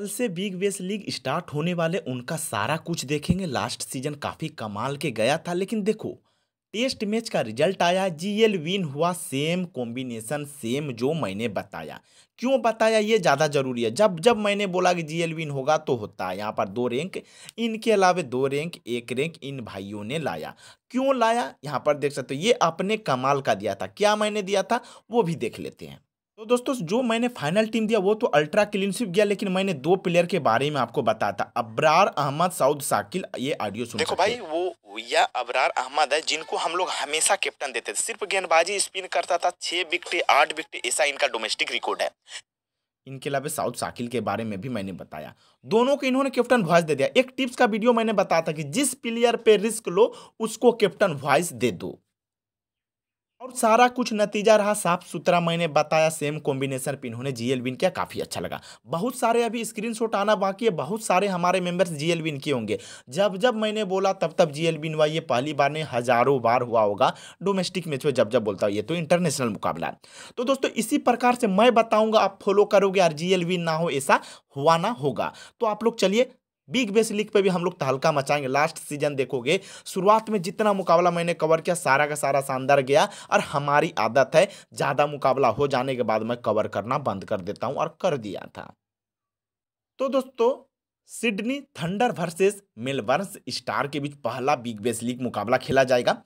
कल से big Bash league start होने वाले उनका सारा कुछ देखेंगे लास्ट सीजन काफ़ी कमाल के गया था लेकिन देखो टेस्ट मैच का रिजल्ट आया G L win same combination same जो मैंने बताया क्यों बताया ये ज़्यादा जरूरी है जब जब मैंने बोला कि जीएल विन होगा तो होता है यहाँ पर दो रैंक इनके अलावा दो रैंक एक रैंक इन भाइयों ने लाया क्यों लाया यहाँ पर देख सकते हो ये अपने कमाल का दिया था क्या मैंने दिया था वो भी देख लेते हैं तो दोस्तों जो मैंने फाइनल टीम दिया वो तो अल्ट्रा क्लीनशिप गया लेकिन मैंने दो प्लेयर के बारे में आपको बताया था अब्रार अहमद साउद साकिल ये ऑडियो सुन देखो भाई वो या अब्रार अहमद है जिनको हम लोग हमेशा कैप्टन देते थे सिर्फ गेंदबाजी स्पिन करता था छह विकटे आठ विकटे ऐसा इनका डोमेस्टिक रिकॉर्ड है इनके अलावा साउथ साकिल के बारे में भी मैंने बताया दोनों को इन्होंने कैप्टन वॉइस दे दिया एक टिप्स का वीडियो मैंने बताया था कि जिस प्लेयर पे रिस्क लो उसको कैप्टन वॉइस दे दो और सारा कुछ नतीजा रहा साफ सुथरा मैंने बताया सेम कॉम्बिनेशन पिन होने जी एल विन किया काफ़ी अच्छा लगा बहुत सारे अभी स्क्रीनशॉट आना बाकी है बहुत सारे हमारे मेंबर्स जी एल विन किए होंगे जब जब मैंने बोला तब तब जी एल विन हुआ ये पहली बार नहीं हज़ारों बार हुआ होगा डोमेस्टिक मैच में जब जब बोलता हूँ ये तो इंटरनेशनल मुकाबला तो दोस्तों इसी प्रकार से मैं बताऊँगा आप फॉलो करोगे यार जी एल विन ना हो ऐसा हुआ ना होगा तो आप लोग चलिए बिग बेस लीग पे भी हम लोग तहलका तो मचाएंगे लास्ट सीजन देखोगे शुरुआत में जितना मुकाबला मैंने कवर किया सारा का सारा शानदार गया और हमारी आदत है ज़्यादा मुकाबला हो जाने के बाद मैं कवर करना बंद कर देता हूँ और कर दिया था तो दोस्तों Sydney Thunder versus Melbourne star के बीच पहला बिग बेस लीग मुकाबला खेला जाएगा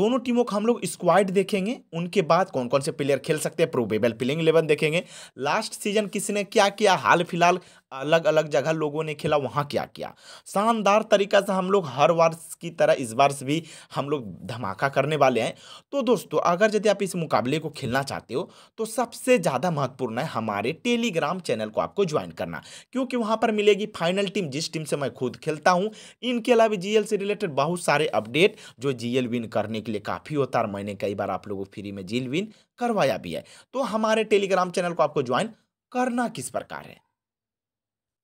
दोनों टीमों का हम लोग स्क्वाइड देखेंगे उनके बाद कौन कौन से प्लेयर खेल सकते हैं प्रोबेबल प्लेइंग इलेवन देखेंगे लास्ट सीजन किसने क्या किया हाल फिलहाल अलग अलग जगह लोगों ने खेला वहाँ क्या किया शानदार तरीका से हम लोग हर वर्ष की तरह इस वर्ष भी हम लोग धमाका करने वाले हैं तो दोस्तों अगर यदि आप इस मुकाबले को खेलना चाहते हो तो सबसे ज़्यादा महत्वपूर्ण है हमारे टेलीग्राम चैनल को आपको ज्वाइन करना क्योंकि वहाँ पर मिलेगी फाइनल टीम जिस टीम से मैं खुद खेलता हूँ इनके अलावा जी से रिलेटेड बहुत सारे अपडेट जो जी विन करने के लिए काफ़ी होता है और मैंने कई बार आप लोगों को फ्री में जी विन करवाया भी है तो हमारे टेलीग्राम चैनल को आपको ज्वाइन करना किस प्रकार है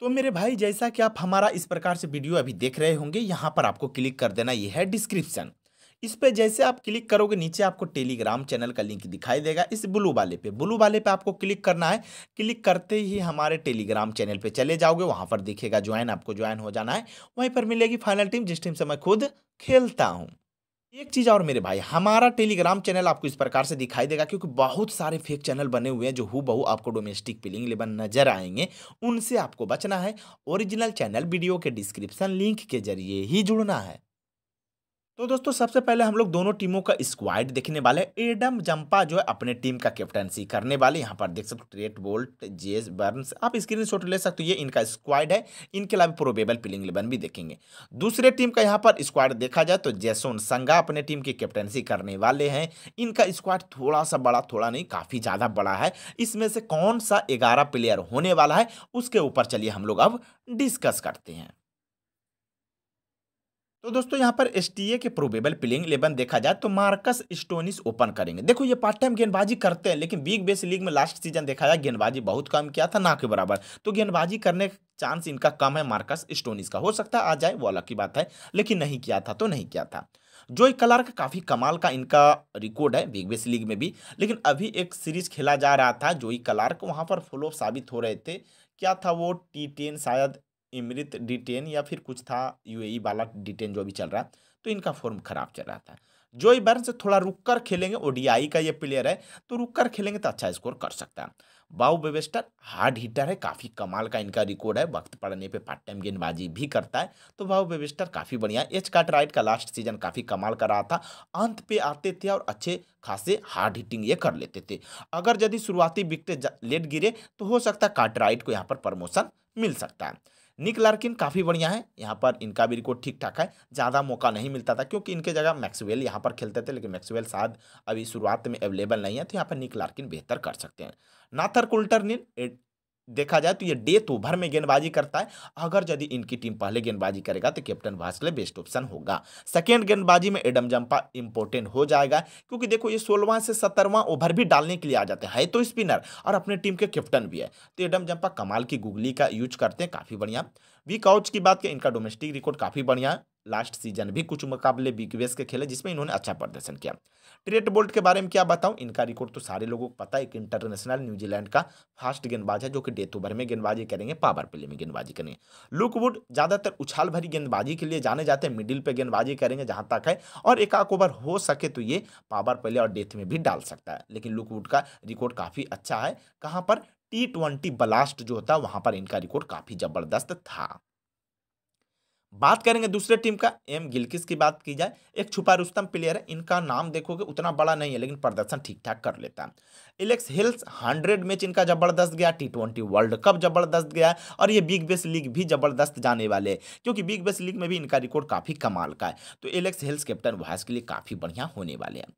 तो मेरे भाई जैसा कि आप हमारा इस प्रकार से वीडियो अभी देख रहे होंगे यहाँ पर आपको क्लिक कर देना ये है डिस्क्रिप्शन इस पे जैसे आप क्लिक करोगे नीचे आपको टेलीग्राम चैनल का लिंक दिखाई देगा इस ब्लू वाले पे ब्लू वाले पे आपको क्लिक करना है क्लिक करते ही हमारे टेलीग्राम चैनल पे चले जाओगे वहाँ पर दिखेगा ज्वाइन आपको ज्वाइन हो जाना है वहीं पर मिलेगी फाइनल टीम जिस टीम से मैं खुद खेलता हूँ एक चीज़ और मेरे भाई हमारा टेलीग्राम चैनल आपको इस प्रकार से दिखाई देगा क्योंकि बहुत सारे फेक चैनल बने हुए हैं जो हु बहु आपको डोमेस्टिक पिलिंग लेबन नजर आएंगे उनसे आपको बचना है ओरिजिनल चैनल वीडियो के डिस्क्रिप्शन लिंक के जरिए ही जुड़ना है तो दोस्तों सबसे पहले हम लोग दोनों टीमों का स्क्वाड देखने वाले एडम जंपा जो है अपने टीम का कैप्टनसी करने वाले यहाँ पर देख सकते हो ट्रेट बोल्ट जेस बर्न्स आप स्क्रीन शॉट ले सकते हो ये इनका स्क्वाड है इनके अलावा प्रोबेबल प्लेइंग इलेवन भी देखेंगे दूसरे टीम का यहाँ पर स्क्वाड देखा जाए तो जैसोन संगा अपने टीम की कैप्टनसी करने वाले हैं इनका स्क्वाड थोड़ा सा बड़ा थोड़ा नहीं काफ़ी ज़्यादा बड़ा है इसमें से कौन सा ग्यारह प्लेयर होने वाला है उसके ऊपर चलिए हम लोग अब डिस्कस करते हैं तो दोस्तों यहाँ पर एस के प्रोबेबल प्लेइंग इलेवन देखा जाए तो मार्कस स्टोनिस ओपन करेंगे देखो ये पार्ट टाइम गेंदबाजी करते हैं लेकिन बिग बेस लीग में लास्ट सीजन देखा जाए गेंदबाजी बहुत कम किया था ना के बराबर तो गेंदबाजी करने चांस इनका कम है मार्कस स्टोनिस का हो सकता है आ जाए वो अलग की बात है लेकिन नहीं किया था तो नहीं किया था जोई क्लार्क का काफ़ी कमाल का इनका रिकॉर्ड है बिग बेस लीग में भी लेकिन अभी एक सीरीज खेला जा रहा था जोई कलार्क वहाँ पर फ्लोप साबित हो रहे थे क्या था वो टी टेन शायद इमृत डिटेन या फिर कुछ था यूएई e वाला डिटेन जो अभी चल रहा है तो इनका फॉर्म खराब चल रहा था जो बर्न से थोड़ा रुक कर खेलेंगे ओडीआई का ये प्लेयर है तो रुक कर खेलेंगे तो अच्छा स्कोर कर सकता है बाउ बेबेस्टर हार्ड हिटर है काफ़ी कमाल का इनका रिकॉर्ड है वक्त पड़ने पे पार्ट टाइम गेंदबाजी भी करता है तो बाउ बेबेस्टर काफ़ी बढ़िया एच काट राइट का लास्ट सीजन काफ़ी कमाल का रहा था अंत पे आते थे और अच्छे खासे हार्ड हिटिंग ये कर लेते थे अगर यदि शुरुआती विकटें लेट गिरे तो हो सकता है काट राइट को यहाँ पर प्रमोशन मिल सकता है निक लार्किन काफ़ी बढ़िया है यहाँ पर इनका भी रिकॉर्ड ठीक ठाक है ज़्यादा मौका नहीं मिलता था क्योंकि इनके जगह मैक्सवेल यहाँ पर खेलते थे लेकिन मैक्सवेल शायद अभी शुरुआत में अवेलेबल नहीं है तो यहाँ पर निक लार्किन बेहतर कर सकते हैं नाथर कुल्टर ने देखा जाए तो ये डे तो ओवर में गेंदबाजी करता है अगर यदि इनकी टीम पहले गेंदबाजी करेगा तो कैप्टन के लिए बेस्ट ऑप्शन होगा सेकेंड गेंदबाजी में एडम जंपा इंपॉर्टेंट हो जाएगा क्योंकि देखो ये सोलहवां से सत्तरवां ओवर भी डालने के लिए आ जाते हैं तो स्पिनर और अपने टीम के कैप्टन भी है तो एडम जंपा कमाल की गुगली का यूज करते हैं काफ़ी बढ़िया वी काउच की बात करें इनका डोमेस्टिक रिकॉर्ड काफ़ी बढ़िया है लास्ट सीजन भी कुछ मुकाबले बिग के खेले जिसमें इन्होंने अच्छा प्रदर्शन किया ट्रेट बोल्ट के बारे में क्या बताऊं इनका रिकॉर्ड तो सारे लोगों को पता है एक इंटरनेशनल न्यूजीलैंड का फास्ट गेंदबाज है जो कि डेथ ओवर में गेंदबाजी करेंगे पावर प्ले में गेंदबाजी करेंगे लुकवुड ज़्यादातर उछाल भरी गेंदबाजी के लिए जाने जाते हैं मिडिल पे गेंदबाजी करेंगे जहाँ तक है और एक आक ओवर हो सके तो ये पावर प्ले और डेथ में भी डाल सकता है लेकिन लुकवुड का रिकॉर्ड काफ़ी अच्छा है कहाँ पर टी ट्वेंटी ब्लास्ट जो होता है वहाँ पर इनका रिकॉर्ड काफ़ी ज़बरदस्त था बात करेंगे दूसरे टीम का एम गिलकिस की बात की जाए एक छुपा रुस्तम प्लेयर है इनका नाम देखोगे उतना बड़ा नहीं है लेकिन प्रदर्शन ठीक ठाक कर लेता है एलेक्स हिल्स हंड्रेड मैच इनका जबरदस्त गया टी ट्वेंटी वर्ल्ड कप जबरदस्त गया और ये बिग बेस लीग भी जबरदस्त जाने वाले हैं क्योंकि बिग बेस लीग में भी इनका रिकॉर्ड काफ़ी कमाल का है तो एलेक्स हिल्स कैप्टन वॉयस के लिए काफ़ी बढ़िया होने वाले हैं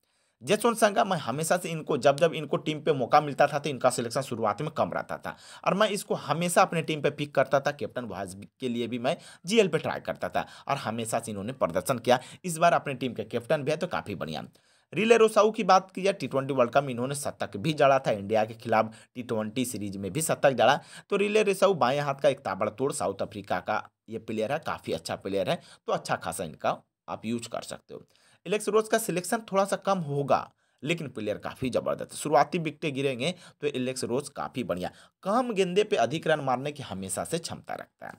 जयसवंत संघा मैं हमेशा से इनको जब जब इनको टीम पे मौका मिलता था तो इनका सिलेक्शन शुरुआत में कम रहता था और मैं इसको हमेशा अपने टीम पे पिक करता था कैप्टन वाज के लिए भी मैं जीएल पे ट्राई करता था और हमेशा से इन्होंने प्रदर्शन किया इस बार अपने टीम के कैप्टन भी है तो काफ़ी बढ़िया रिले रोसाऊ की बात की जाए टी ट्वेंटी वर्ल्ड कप इन्होंने शतक भी जड़ा था इंडिया के खिलाफ टी ट्वेंटी सीरीज में भी शतक जड़ा तो रिले रोसाऊ बाएँ हाथ का एक ताबड़तोड़ साउथ अफ्रीका का ये प्लेयर है काफ़ी अच्छा प्लेयर है तो अच्छा खासा इनका आप यूज कर सकते हो रोज का सिलेक्शन थोड़ा सा कम होगा लेकिन प्लेयर काफ़ी जबरदस्त शुरुआती विकटें गिरेंगे तो इलेक्स रोज काफ़ी बढ़िया कम गेंदे पे अधिक रन मारने की हमेशा से क्षमता रखता है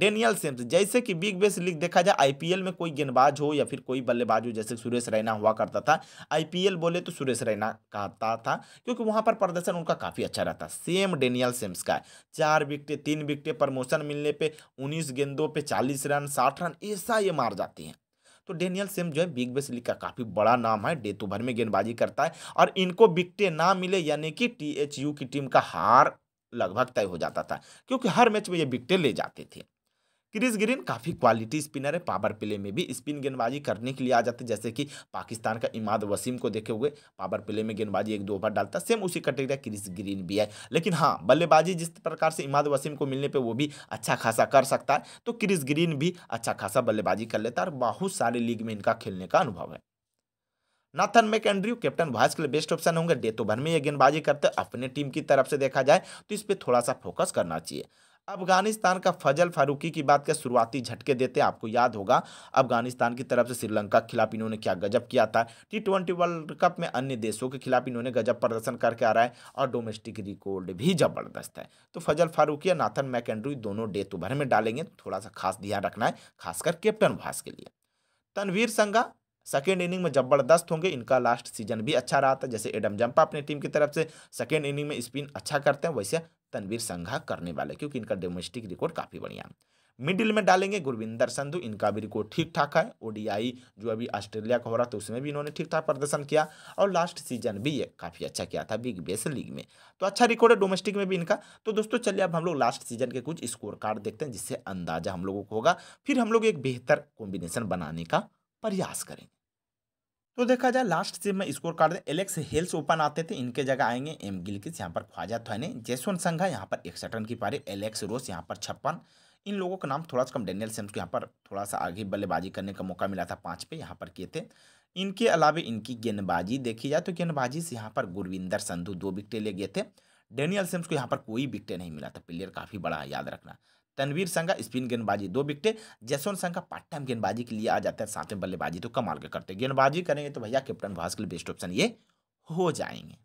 डेनियल सिम्स जैसे कि बिग बेस लीग देखा जाए आईपीएल में कोई गेंदबाज हो या फिर कोई बल्लेबाज हो जैसे सुरेश रैना हुआ करता था आईपीएल बोले तो सुरेश रैना कहता था क्योंकि वहां पर प्रदर्शन उनका काफ़ी अच्छा रहता सेम डेनियल सिम्स का है चार विकटे तीन विकटें प्रमोशन मिलने पे उन्नीस गेंदों पे चालीस रन साठ रन ऐसा ये मार जाती हैं तो डेनियल सेम जो है बिग बेस लीग का काफ़ी बड़ा नाम है डे तो भर में गेंदबाजी करता है और इनको बिकटे ना मिले यानी कि टी एच यू की टीम का हार लगभग तय हो जाता था क्योंकि हर मैच में ये बिकटे ले जाते थे क्रिस ग्रीन काफ़ी क्वालिटी स्पिनर है पावर प्ले में भी स्पिन गेंदबाजी करने के लिए आ जाते जैसे कि पाकिस्तान का इमाद वसीम को देखे हुए पावर प्ले में गेंदबाजी एक दो ओवर डालता सेम उसी कैटेगरी क्रिस ग्रीन भी है लेकिन हाँ बल्लेबाजी जिस प्रकार से इमाद वसीम को मिलने पर वो भी अच्छा खासा कर सकता है तो क्रिस ग्रीन भी अच्छा खासा बल्लेबाजी कर लेता है और बहुत सारे लीग में इनका खेलने का अनुभव है Nathan McAndrew captain vice के लिए बेस्ट ऑप्शन होंगे डे तो भर में ये गेंदबाजी करते अपने टीम की तरफ से देखा जाए तो इस पर थोड़ा सा फोकस करना चाहिए अफगानिस्तान का फजल फारूकी की बात का शुरुआती झटके देते आपको याद होगा अफगानिस्तान की तरफ से श्रीलंका के खिलाफ इन्होंने क्या गजब किया था टी ट्वेंटी वर्ल्ड कप में अन्य देशों के खिलाफ इन्होंने गजब प्रदर्शन करके आ रहा है और डोमेस्टिक रिकॉर्ड भी जबरदस्त है तो फजल फारूकी और नाथन मैकेंड्रू दोनों डे तो भर में डालेंगे थोड़ा सा खास ध्यान रखना है खासकर कैप्टन भास के लिए तनवीर संगा सेकेंड इनिंग में जबरदस्त होंगे इनका लास्ट सीजन भी अच्छा रहा था जैसे एडम जंपा अपनी टीम की तरफ से सेकेंड इनिंग में स्पिन अच्छा करते हैं वैसे तनवीर संघा करने वाले क्योंकि इनका डोमेस्टिक रिकॉर्ड काफ़ी बढ़िया मिडिल में डालेंगे गुरविंदर संधु इनका भी रिकॉर्ड ठीक ठाक है ओडीआई जो अभी ऑस्ट्रेलिया का हो रहा था उसमें भी इन्होंने ठीक ठाक प्रदर्शन किया और लास्ट सीजन भी ये काफ़ी अच्छा किया था बिग बेस लीग में तो अच्छा रिकॉर्ड है डोमेस्टिक में भी इनका तो दोस्तों चलिए अब हम लोग लास्ट सीजन के कुछ स्कोर कार्ड देखते हैं जिससे अंदाजा हम लोगों को होगा फिर हम लोग एक बेहतर कॉम्बिनेशन बनाने का प्रयास करेंगे तो देखा जाए लास्ट से में scorecard Alex Hales open आते थे इनके जगह आएंगे एम किस यहाँ पर ख्वाजा थे जैसवन संघा यहाँ पर इकसठ रन की पारी एलेक्स रोस यहाँ पर छप्पन इन लोगों का नाम थोड़ा सा कम डेनियल सेम्स को यहाँ पर थोड़ा सा आगे बल्लेबाजी करने का मौका मिला था पाँच पे यहाँ पर किए थे इनके अलावा इनकी गेंदबाजी देखी जाए तो गेंदबाजी से यहाँ पर गुरविंदर संधू दो विकटें ले गए थे डेनियल सेम्स को यहाँ पर कोई विकटें नहीं मिला था प्लेयर काफ़ी बड़ा याद रखना तनवीर संघ स्पिन गेंदबाजी दो विकटे जैसोन संघ पार्ट टाइम गेंदबाजी के लिए आ जाते हैं साथ में बल्लेबाजी तो कमाल के करते हैं गेंदबाजी करेंगे तो भैया कैप्टन भास के लिए बेस्ट ऑप्शन ये हो जाएंगे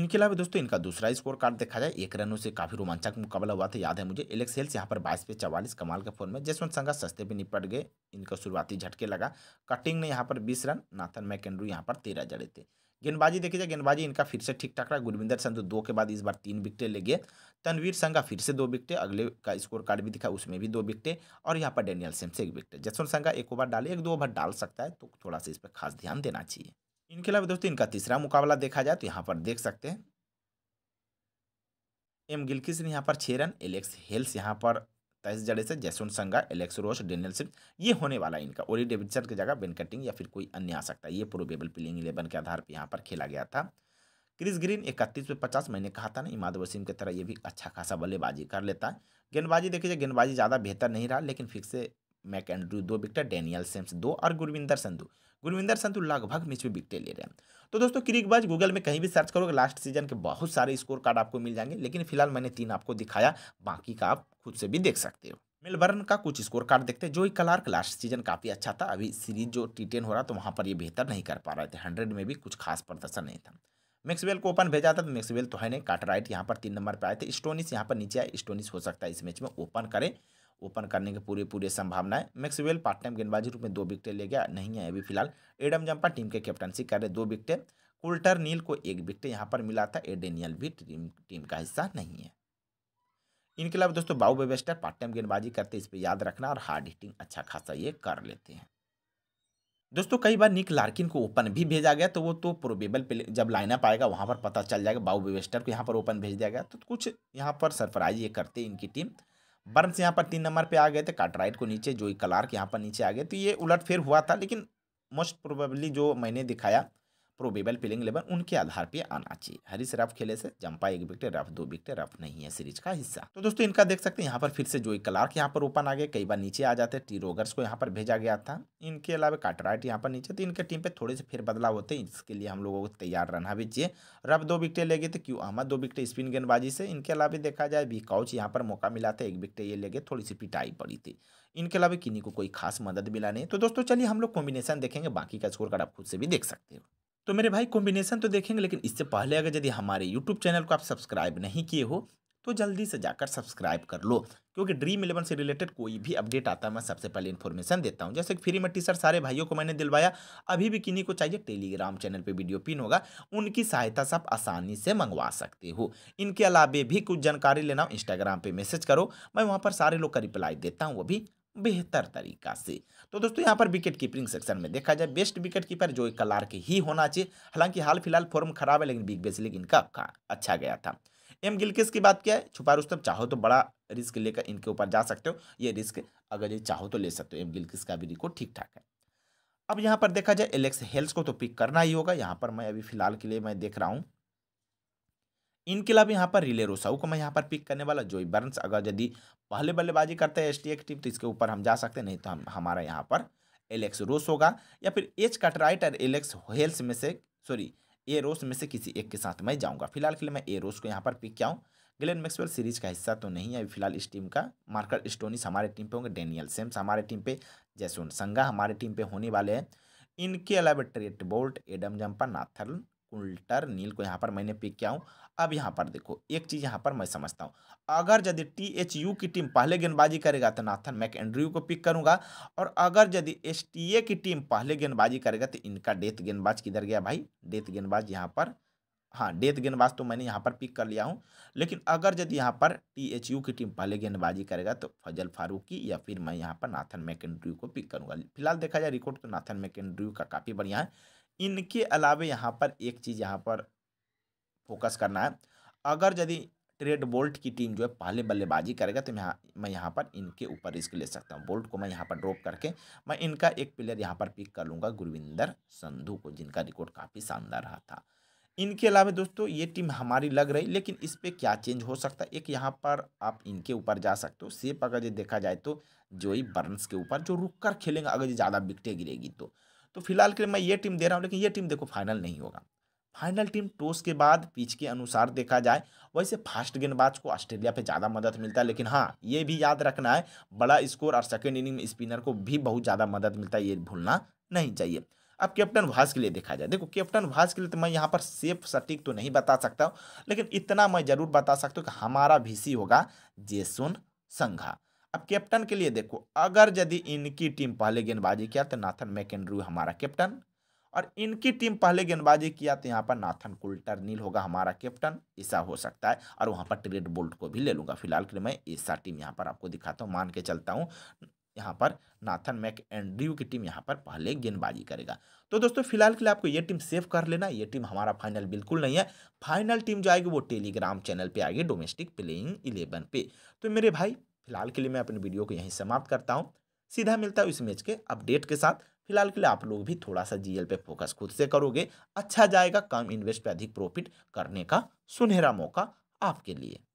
इनके अलावा दोस्तों इनका दूसरा स्कोर कार्ड देखा जाए एक रनों से काफी रोमांचक मुकाबला हुआ था याद है मुझे एलेक्स हेल्स यहाँ पर बाईस पे चवालीस कमाल के फोन में जसवंत संघा सस्ते पे निपट गए इनका शुरुआती झटके लगा कटिंग ने यहाँ पर बीस रन नाथन मैकेंड्रू यहाँ पर तेरह जड़े थे गेंदबाजी देखी जाए गेंदबाजी इनका फिर से ठीक ठाक रहा गुरविंदर संधु तो दो के बाद इस बार तीन विकटें ले गए तनवीर संघा फिर से दो विकटें अगले का स्कोर कार्ड भी दिखा उसमें भी दो विकटें और यहाँ पर डेनियल सेम से एक विकटें जसवंत संघा एक ओवर डाले एक दो ओवर डाल सकता है तो थोड़ा सा इस पर खास ध्यान देना चाहिए इनके अलावा दोस्तों इनका तीसरा मुकाबला देखा जाए तो यहाँ पर देख सकते हैं एम गिलकिस ने यहाँ पर छः रन एलेक्स हेल्स यहाँ पर जड़े जडेजा जैसुन संगा एलेक्स रोस डेनियलसन ये होने वाला है इनका ओली डेविडसन की जगह बेन कटिंग या फिर कोई अन्य आ सकता है ये प्रोबेबल प्लेइंग इलेवन के आधार पर यहाँ पर खेला गया था क्रिस ग्रीन इकतीस पे पचास मैंने कहा था ना इमाद वसीम की तरह ये भी अच्छा खासा बल्लेबाजी कर लेता है गेंदबाजी देखिए गेंदबाजी ज़्यादा बेहतर नहीं रहा लेकिन फिर से मैक एंड्रू दो विकेट डेनियल सेम्स दो और गुरविंदर संधु गुरविंदर संधु लगभग में विकटें ले रहे हैं तो दोस्तों क्रिकबाज गूगल में कहीं भी सर्च करोगे लास्ट सीजन के बहुत सारे स्कोर कार्ड आपको मिल जाएंगे लेकिन फिलहाल मैंने तीन आपको दिखाया बाकी का आप खुद से भी देख सकते हो मेलबर्न का कुछ स्कोर कार्ड देखते हैं जो ही क्लार्क लास्ट सीजन काफ़ी अच्छा था अभी सीरीज जो टी टेन हो रहा तो वहाँ पर ये बेहतर नहीं कर पा रहे थे हंड्रेड में भी कुछ खास प्रदर्शन नहीं था मैक्सवेल को ओपन भेजा था तो मैक्सवेल तो है नहीं काटराइट यहाँ पर तीन नंबर पर आए थे स्टोनिस यहाँ पर नीचे आए स्टोनिस हो सकता है इस मैच में ओपन करें ओपन करने की पूरी पूरी संभावनाएं मैक्सवेल पार्ट टाइम गेंदबाजी रूप में दो विकटें ले गया नहीं है अभी फिलहाल एडम जंपा टीम के कैप्टनसी कर रहे दो विकटें कुल्टर नील को एक विकटें यहाँ पर मिला था एडेनियल भी टीम टीम का हिस्सा नहीं है इनके अलावा दोस्तों बाबू बेबेस्टर पार्ट टाइम गेंदबाजी करते इस पर याद रखना और हार्ड हिटिंग अच्छा खासा ये कर लेते हैं दोस्तों कई बार निक लार्किन को ओपन भी भेजा गया तो वो तो प्रोबेबल पे जब लाइनअप आएगा वहाँ पर पता चल जाएगा बाबू बेबेस्टर को यहाँ पर ओपन भेज दिया गया तो कुछ यहाँ पर सरप्राइज ये करते इनकी टीम बर्न्स हम्म। यहाँ पर तीन नंबर पे आ गए थे काटराइट को नीचे जोई क्लार्क यहाँ पर नीचे आ गए तो ये उलट फिर हुआ था लेकिन मोस्ट प्रोबेबली जो मैंने दिखाया प्रोबेबल प्लेइंग इलेवन उनके आधार पर आना चाहिए हरीश रफ खेले से जंपा एक विकेट रफ दो विकेट रफ नहीं है सीरीज का हिस्सा तो दोस्तों इनका देख सकते हैं यहाँ पर फिर से जोई क्लार्क यहाँ पर ओपन आ गए कई बार नीचे आ जाते टी रोगर्स को यहाँ पर भेजा गया था इनके अलावा काटराइट यहाँ पर नीचे तो इनके टीम पे थोड़े से फिर बदलाव होते हैं इसके लिए हम लोगों को तैयार रहना भी चाहिए रफ दो विकटे ले गए थे क्यू अहमद दो विकटे स्पिन गेंदबाजी से इनके अलावा देखा जाए बी काउच यहाँ पर मौका मिला था एक विकटे ये ले गए थोड़ी सी पिटाई पड़ी थी इनके अलावा किन्हीं को कोई खास मदद मिला नहीं तो दोस्तों चलिए हम लोग कॉम्बिनेशन देखेंगे बाकी का स्कोर कार्ड आप खुद से भी देख सकते हो तो मेरे भाई कॉम्बिनेशन तो देखेंगे लेकिन इससे पहले अगर यदि हमारे यूट्यूब चैनल को आप सब्सक्राइब नहीं किए हो तो जल्दी से जाकर सब्सक्राइब कर लो क्योंकि ड्रीम इलेवन से रिलेटेड कोई भी अपडेट आता है मैं सबसे पहले इन्फॉर्मेशन देता हूँ जैसे कि फ्री में टी शर्ट सारे भाइयों को मैंने दिलवाया अभी भी किन्हीं को चाहिए टेलीग्राम चैनल पे वीडियो पिन होगा उनकी सहायता से आप आसानी से मंगवा सकते हो इनके अलावा भी कुछ जानकारी लेना हो इंस्टाग्राम पर मैसेज करो मैं वहाँ पर सारे लोग का रिप्लाई देता हूँ वो भी बेहतर तरीका से तो दोस्तों यहाँ पर विकेट कीपिंग सेक्शन में देखा जाए बेस्ट विकेट कीपर जो क्लार्क ही होना चाहिए हालांकि हाल फिलहाल फॉर्म खराब है लेकिन बिग बेस लीग इनका अच्छा गया था एम गिलकिस की बात क्या है छुपा रुस्तम चाहो तो बड़ा रिस्क लेकर इनके ऊपर जा सकते हो ये रिस्क अगर ये चाहो तो ले सकते हो एम गिलकिस का भी रिकॉर्ड ठीक ठाक है अब यहाँ पर देखा जाए एलेक्स हेल्स को तो पिक करना ही होगा यहाँ पर मैं अभी फिलहाल के लिए मैं देख रहा हूँ इनके अलावा यहाँ पर रिले रोसाऊ को मैं यहाँ पर पिक करने वाला जोई बर्न्स अगर यदि पहले बल्लेबाजी करते हैं एस एक्टिव तो इसके ऊपर हम जा सकते हैं नहीं तो हम हमारा यहाँ पर एलेक्स रोस होगा या फिर एच कटराइट और एलेक्स हेल्स में से सॉरी ए रोस में से किसी एक के साथ मैं जाऊँगा फिलहाल के लिए मैं ए रोस को यहाँ पर पिक किया हूँ ग्लेन मैक्सवेल सीरीज का हिस्सा तो नहीं है फिलहाल इस टीम का मार्कर स्टोनिस हमारे टीम पे होंगे डेनियल सेम्स हमारे टीम पे जैसुन संगा हमारे टीम पे होने वाले हैं इनके अलावा Trent Boult Adam Zampa Nathan Coulter Nile को यहाँ पर मैंने पिक किया हूँ अब यहाँ पर देखो एक चीज़ यहाँ पर मैं समझता हूँ अगर यदि टी एच यू की टीम पहले गेंदबाजी करेगा तो नाथन मैक एंड्रयू को पिक करूँगा और अगर यदि एस टी ए की टीम पहले गेंदबाजी करेगा तो इनका डेथ गेंदबाज किधर गया भाई डेथ गेंदबाज यहाँ पर हाँ डेथ गेंदबाज तो मैंने यहाँ पर पिक कर लिया हूँ लेकिन अगर यदि यहाँ पर टी एच यू की टीम पहले गेंदबाजी करेगा तो फजल फारूकी या फिर मैं यहाँ पर नाथन मैकेंड्रयू को पिक करूँगा फिलहाल देखा जाए रिकॉर्ड तो नाथन मैकेंड्रयू का काफ़ी बढ़िया है इनके अलावा यहाँ पर एक चीज़ यहाँ पर फोकस करना है अगर यदि ट्रेड बोल्ट की टीम जो है पहले बल्लेबाजी करेगा तो यहाँ मैं यहाँ पर इनके ऊपर रिस्क ले सकता हूँ बोल्ट को मैं यहाँ पर ड्रॉप करके मैं इनका एक प्लेयर यहाँ पर पिक कर लूँगा गुरविंदर संधू को जिनका रिकॉर्ड काफ़ी शानदार रहा था इनके अलावा दोस्तों ये टीम हमारी लग रही लेकिन इस पर क्या चेंज हो सकता है एक यहाँ पर आप इनके ऊपर जा सकते हो सेप अगर ये देखा जाए तो जोई बर्न्स के ऊपर जो रुक कर खेलेंगे अगर ज़्यादा विकटें गिरेगी तो तो फिलहाल के लिए मैं ये टीम दे रहा हूँ लेकिन ये टीम देखो फाइनल नहीं होगा फाइनल टीम टॉस के बाद पिच के अनुसार देखा जाए वैसे फास्ट गेंदबाज को ऑस्ट्रेलिया पे ज़्यादा मदद मिलता है लेकिन हाँ ये भी याद रखना है बड़ा स्कोर और सेकेंड इनिंग में स्पिनर को भी बहुत ज़्यादा मदद मिलता है ये भूलना नहीं चाहिए अब कैप्टन भास के लिए देखा जाए देखो कैप्टन भास के लिए तो मैं यहाँ पर सेफ सटीक तो नहीं बता सकता हूँ लेकिन इतना मैं ज़रूर बता सकता हूँ कि हमारा भी होगा जेसुन संघा अब कैप्टन के लिए देखो अगर यदि इनकी टीम पहले गेंदबाजी किया तो नाथन मैकेंड्रू हमारा कैप्टन और इनकी टीम पहले गेंदबाजी किया तो यहाँ पर नाथन कुल्टर नील होगा हमारा कैप्टन ऐसा हो सकता है और वहाँ पर ट्रेड बोल्ट को भी ले लूँगा फिलहाल के लिए मैं ऐसा टीम यहाँ पर आपको दिखाता हूँ मान के चलता हूँ यहाँ पर नाथन मैक एंड्रयू की टीम यहाँ पर पहले गेंदबाजी करेगा तो दोस्तों फिलहाल के लिए आपको ये टीम सेव कर लेना ये टीम हमारा फाइनल बिल्कुल नहीं है फाइनल टीम जो आएगी वो टेलीग्राम चैनल पे आएगी डोमेस्टिक प्लेइंग इलेवन पे तो मेरे भाई फिलहाल के लिए मैं अपने वीडियो को यहीं समाप्त करता हूँ सीधा मिलता है इस मैच के अपडेट के साथ फिलहाल के लिए आप लोग भी थोड़ा सा जीएल पे फोकस खुद से करोगे अच्छा जाएगा कम इन्वेस्ट पे अधिक प्रॉफिट करने का सुनहरा मौका आपके लिए